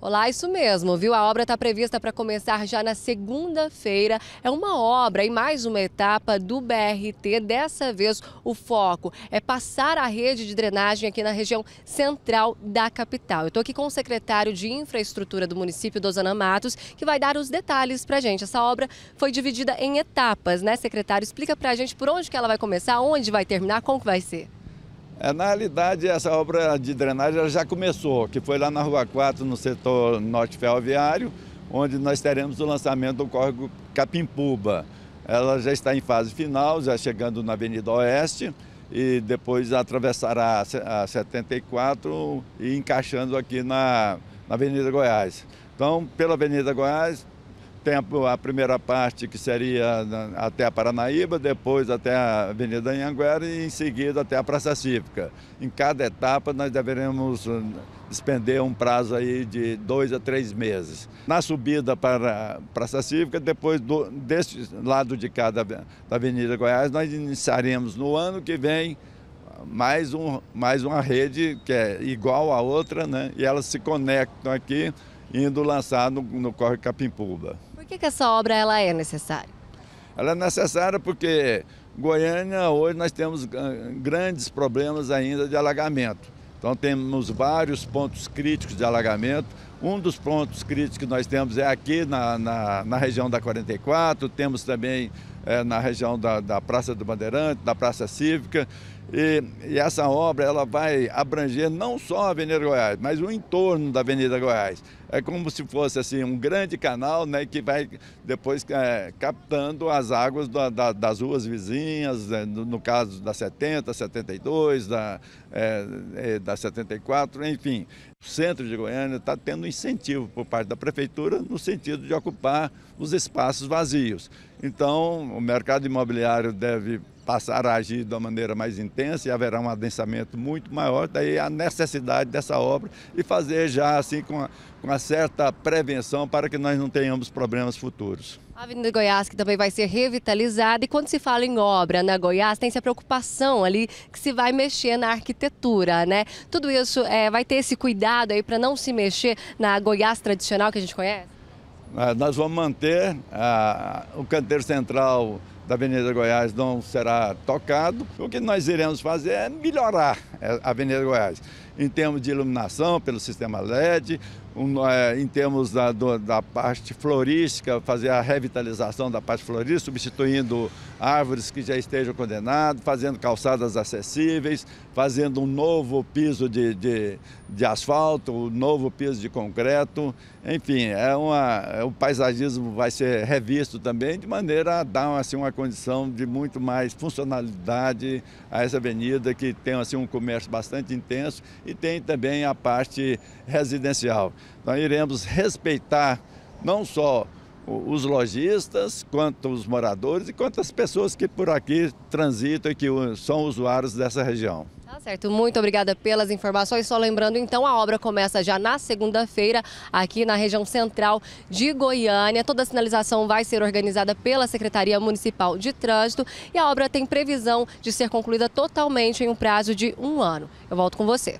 Olá, isso mesmo, viu? A obra está prevista para começar já na segunda-feira. É uma obra e mais uma etapa do BRT. Dessa vez, o foco é passar a rede de drenagem aqui na região central da capital. Eu estou aqui com o secretário de Infraestrutura do município, Dozana Matos, que vai dar os detalhes para a gente. Essa obra foi dividida em etapas, né, secretário? Explica para a gente por onde que ela vai começar, onde vai terminar, como que vai ser. É, na realidade, essa obra de drenagem já começou, que foi lá na Rua 4, no setor norte ferroviário, onde nós teremos o lançamento do córrego Capimpuba. Ela já está em fase final, já chegando na Avenida Oeste, e depois atravessará a 74 e encaixando aqui na, na Avenida Goiás. Então, pela Avenida Goiás, tem a, primeira parte que seria até a Paranaíba, depois até a Avenida Anhanguera e em seguida até a Praça Cívica. Em cada etapa nós deveremos hum, despender um prazo aí de dois a três meses. Na subida para a Praça Cívica, depois do, deste lado de cá da, da Avenida Goiás, nós iniciaremos no ano que vem mais, um, mais uma rede que é igual à outra, né? E elas se conectam aqui, indo lançar no, no Corre Capimpuba que, que essa obra ela é necessária? Ela é necessária porque Goiânia hoje nós temos ah, grandes problemas ainda de alagamento. Então temos vários pontos críticos de alagamento. Um dos pontos críticos que nós temos é aqui na, na, na região da 44, temos também é, na região da, da, Praça do Bandeirante, da Praça Cívica. E, e, essa obra ela vai abranger não só a Avenida Goiás, mas o entorno da Avenida Goiás. É como se fosse assim um grande canal né, que vai depois é, captando as águas da, da, das ruas vizinhas, né, no, no, caso da 70, 72, da, é, é da 74, enfim. O centro de Goiânia está tendo incentivo por parte da prefeitura no sentido de ocupar os espaços vazios. Então, o mercado imobiliário deve passar a agir de uma maneira mais intensa e haverá um adensamento muito maior, daí a necessidade dessa obra e fazer já assim com uma, com uma certa prevenção para que nós não tenhamos problemas futuros. A Avenida Goiás que também vai ser revitalizada e quando se fala em obra na Goiás tem essa preocupação ali que se vai mexer na arquitetura, né? Tudo isso é, vai ter esse cuidado aí para não se mexer na Goiás tradicional que a gente conhece? Ah, nós vamos manter a, ah, o canteiro central da Avenida Goiás não será tocado. O que nós iremos fazer é melhorar a Avenida Goiás em termos de iluminação pelo sistema LED, um, é, em termos da, do, da, parte florística, fazer a revitalização da parte florística, substituindo árvores que já estejam condenadas, fazendo calçadas acessíveis, fazendo um novo piso de, de, de asfalto, um novo piso de concreto. Enfim, é uma, é, o paisagismo vai ser revisto também de maneira a dar assim, uma condição de muito mais funcionalidade a essa avenida, que tem assim, um comércio bastante intenso e tem também a parte residencial. Então, iremos respeitar não só os lojistas, quanto os moradores e quanto as pessoas que por aqui transitam e que são usuários dessa região. Tá certo, muito obrigada pelas informações. Só lembrando, então, a obra começa já na segunda-feira, aqui na região central de Goiânia. Toda a sinalização vai ser organizada pela Secretaria Municipal de Trânsito e a obra tem previsão de ser concluída totalmente em um prazo de um ano. Eu volto com você.